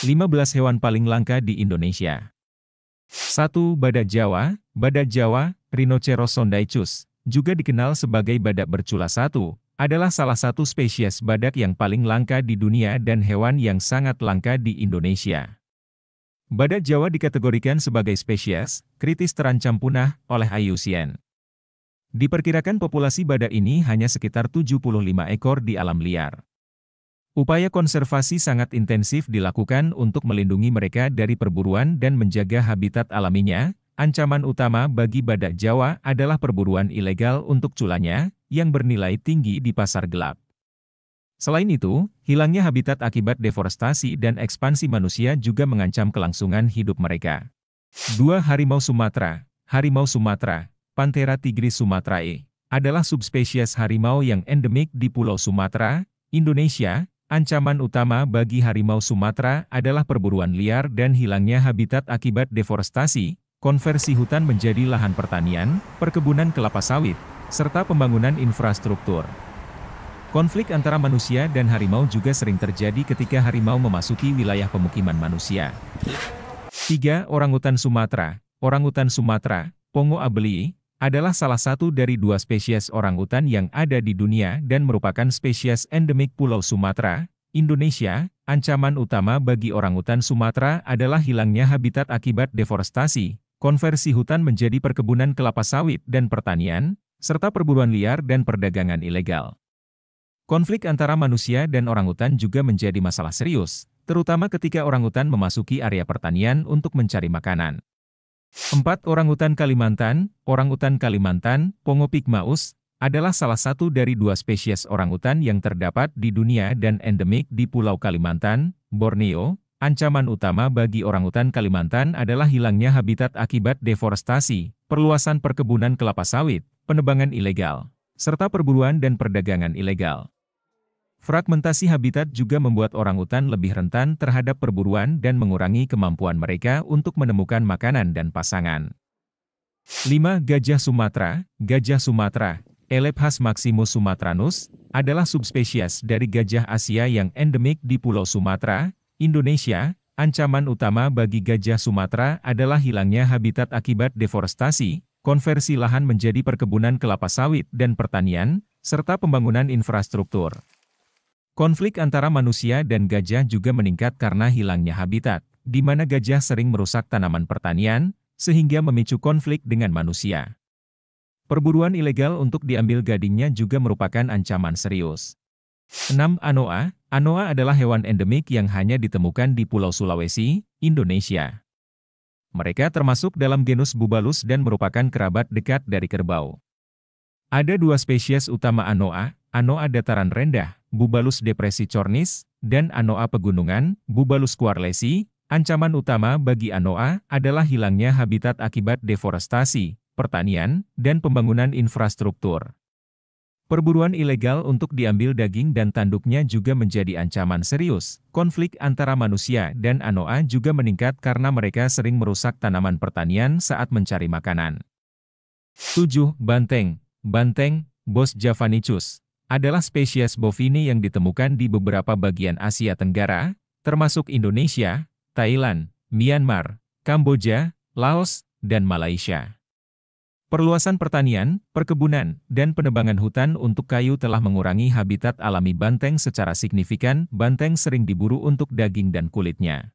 15 hewan paling langka di Indonesia. 1. Badak Jawa Badak Jawa, Rhinoceros sondaicus, juga dikenal sebagai badak bercula satu, adalah salah satu spesies badak yang paling langka di dunia dan hewan yang sangat langka di Indonesia. Badak Jawa dikategorikan sebagai spesies kritis terancam punah oleh IUCN. Diperkirakan populasi badak ini hanya sekitar 75 ekor di alam liar. Upaya konservasi sangat intensif dilakukan untuk melindungi mereka dari perburuan dan menjaga habitat alaminya. Ancaman utama bagi badak Jawa adalah perburuan ilegal untuk culanya, yang bernilai tinggi di pasar gelap. Selain itu, hilangnya habitat akibat deforestasi dan ekspansi manusia juga mengancam kelangsungan hidup mereka. Dua Harimau Sumatera Harimau Sumatera, Panthera tigris sumatrae, adalah subspesies harimau yang endemik di Pulau Sumatera, Indonesia, Ancaman utama bagi harimau Sumatera adalah perburuan liar dan hilangnya habitat akibat deforestasi, konversi hutan menjadi lahan pertanian, perkebunan kelapa sawit, serta pembangunan infrastruktur. Konflik antara manusia dan harimau juga sering terjadi ketika harimau memasuki wilayah pemukiman manusia. 3. Orangutan Sumatera Orangutan Sumatera, Pongo abeli, adalah salah satu dari dua spesies orangutan yang ada di dunia dan merupakan spesies endemik Pulau Sumatera, Indonesia. Ancaman utama bagi orangutan Sumatera adalah hilangnya habitat akibat deforestasi, konversi hutan menjadi perkebunan kelapa sawit dan pertanian, serta perburuan liar dan perdagangan ilegal. Konflik antara manusia dan orangutan juga menjadi masalah serius, terutama ketika orangutan memasuki area pertanian untuk mencari makanan. Empat orang hutan Kalimantan, orang hutan Kalimantan, Pongopygmaeus, adalah salah satu dari dua spesies orang hutan yang terdapat di dunia dan endemik di Pulau Kalimantan, Borneo. Ancaman utama bagi orang hutan Kalimantan adalah hilangnya habitat akibat deforestasi, perluasan perkebunan kelapa sawit, penebangan ilegal, serta perburuan dan perdagangan ilegal. Fragmentasi habitat juga membuat orang utan lebih rentan terhadap perburuan dan mengurangi kemampuan mereka untuk menemukan makanan dan pasangan. 5. Gajah Sumatera Gajah Sumatera, Elephas maximus sumatranus, adalah subspesies dari gajah Asia yang endemik di Pulau Sumatera, Indonesia. Ancaman utama bagi gajah Sumatera adalah hilangnya habitat akibat deforestasi, konversi lahan menjadi perkebunan kelapa sawit dan pertanian, serta pembangunan infrastruktur. Konflik antara manusia dan gajah juga meningkat karena hilangnya habitat, di mana gajah sering merusak tanaman pertanian, sehingga memicu konflik dengan manusia. Perburuan ilegal untuk diambil gadingnya juga merupakan ancaman serius. 6. Anoa Anoa adalah hewan endemik yang hanya ditemukan di Pulau Sulawesi, Indonesia. Mereka termasuk dalam genus Bubalus dan merupakan kerabat dekat dari kerbau. Ada dua spesies utama Anoa, Anoa dataran rendah, Bubalus depresi Cornis, dan Anoa pegunungan, Bubalus Kuarlesi, ancaman utama bagi Anoa adalah hilangnya habitat akibat deforestasi, pertanian, dan pembangunan infrastruktur. Perburuan ilegal untuk diambil daging dan tanduknya juga menjadi ancaman serius. Konflik antara manusia dan Anoa juga meningkat karena mereka sering merusak tanaman pertanian saat mencari makanan. 7. Banteng Banteng, Bos Javanicus adalah spesies bovine yang ditemukan di beberapa bagian Asia Tenggara, termasuk Indonesia, Thailand, Myanmar, Kamboja, Laos, dan Malaysia. Perluasan pertanian, perkebunan, dan penebangan hutan untuk kayu telah mengurangi habitat alami banteng secara signifikan. Banteng sering diburu untuk daging dan kulitnya.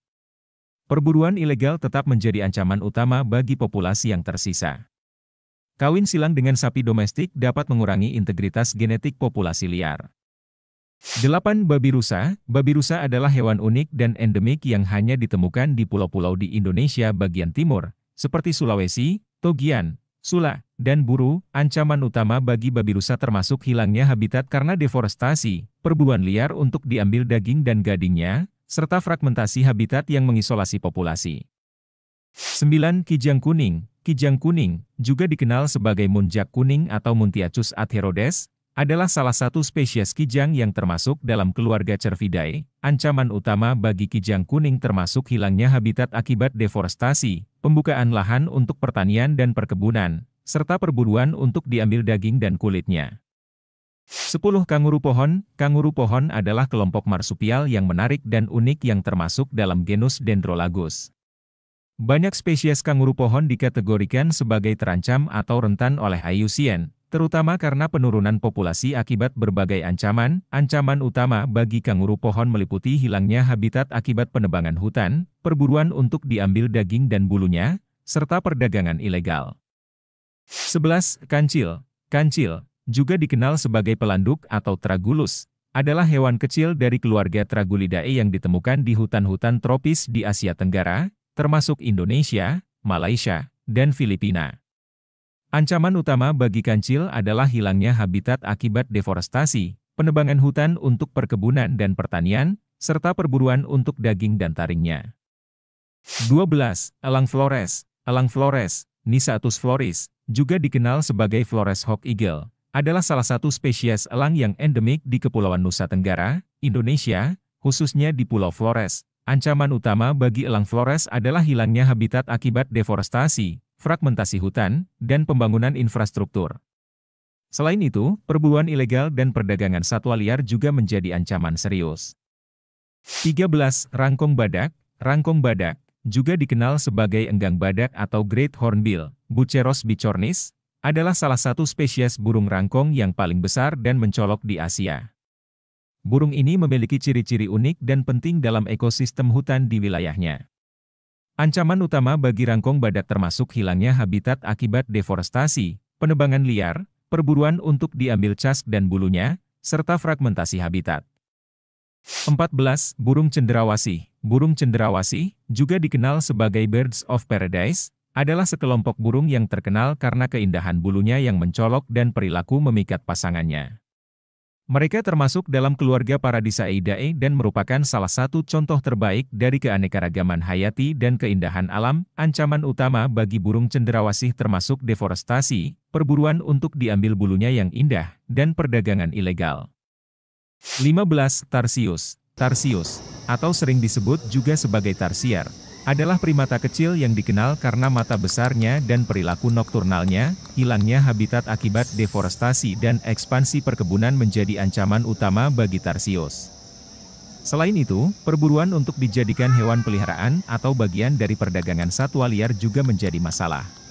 Perburuan ilegal tetap menjadi ancaman utama bagi populasi yang tersisa. Kawin silang dengan sapi domestik dapat mengurangi integritas genetik populasi liar. 8. Babi rusa Babi rusa adalah hewan unik dan endemik yang hanya ditemukan di pulau-pulau di Indonesia bagian timur, seperti Sulawesi, Togian, Sula, dan Buru. Ancaman utama bagi babi rusa termasuk hilangnya habitat karena deforestasi, perburuan liar untuk diambil daging dan gadingnya, serta fragmentasi habitat yang mengisolasi populasi. 9. Kijang kuning Kijang kuning, juga dikenal sebagai munjak kuning atau Muntiacus atherodes, adalah salah satu spesies kijang yang termasuk dalam keluarga Cervidae. Ancaman utama bagi kijang kuning termasuk hilangnya habitat akibat deforestasi, pembukaan lahan untuk pertanian dan perkebunan, serta perburuan untuk diambil daging dan kulitnya. 10. Kanguru pohon Kanguru pohon adalah kelompok marsupial yang menarik dan unik yang termasuk dalam genus Dendrolagus. Banyak spesies kanguru pohon dikategorikan sebagai terancam atau rentan oleh IUCN, terutama karena penurunan populasi akibat berbagai ancaman. Ancaman utama bagi kanguru pohon meliputi hilangnya habitat akibat penebangan hutan, perburuan untuk diambil daging dan bulunya, serta perdagangan ilegal. 11. Kancil Kancil, juga dikenal sebagai pelanduk atau tragulus, adalah hewan kecil dari keluarga Tragulidae yang ditemukan di hutan-hutan tropis di Asia Tenggara, termasuk Indonesia, Malaysia, dan Filipina. Ancaman utama bagi kancil adalah hilangnya habitat akibat deforestasi, penebangan hutan untuk perkebunan dan pertanian, serta perburuan untuk daging dan taringnya. 12. Elang Flores Elang Flores, Nisatus floris, juga dikenal sebagai Flores Hawk Eagle, adalah salah satu spesies elang yang endemik di Kepulauan Nusa Tenggara, Indonesia, khususnya di Pulau Flores, Ancaman utama bagi elang Flores adalah hilangnya habitat akibat deforestasi, fragmentasi hutan, dan pembangunan infrastruktur. Selain itu, perburuan ilegal dan perdagangan satwa liar juga menjadi ancaman serius. 13. Rangkong Badak Rangkong Badak, juga dikenal sebagai enggang badak atau Great Hornbill, Buceros bicornis, adalah salah satu spesies burung rangkong yang paling besar dan mencolok di Asia. Burung ini memiliki ciri-ciri unik dan penting dalam ekosistem hutan di wilayahnya. Ancaman utama bagi rangkong badak termasuk hilangnya habitat akibat deforestasi, penebangan liar, perburuan untuk diambil cask dan bulunya, serta fragmentasi habitat. 14. Burung cenderawasih Burung cenderawasih, juga dikenal sebagai birds of paradise, adalah sekelompok burung yang terkenal karena keindahan bulunya yang mencolok dan perilaku memikat pasangannya. Mereka termasuk dalam keluarga Paradisaidae dan merupakan salah satu contoh terbaik dari keanekaragaman hayati dan keindahan alam, ancaman utama bagi burung cenderawasih termasuk deforestasi, perburuan untuk diambil bulunya yang indah, dan perdagangan ilegal. 15. Tarsius Tarsius, atau sering disebut juga sebagai Tarsier adalah primata kecil yang dikenal karena mata besarnya dan perilaku nokturnalnya, hilangnya habitat akibat deforestasi dan ekspansi perkebunan menjadi ancaman utama bagi tarsius. Selain itu, perburuan untuk dijadikan hewan peliharaan atau bagian dari perdagangan satwa liar juga menjadi masalah.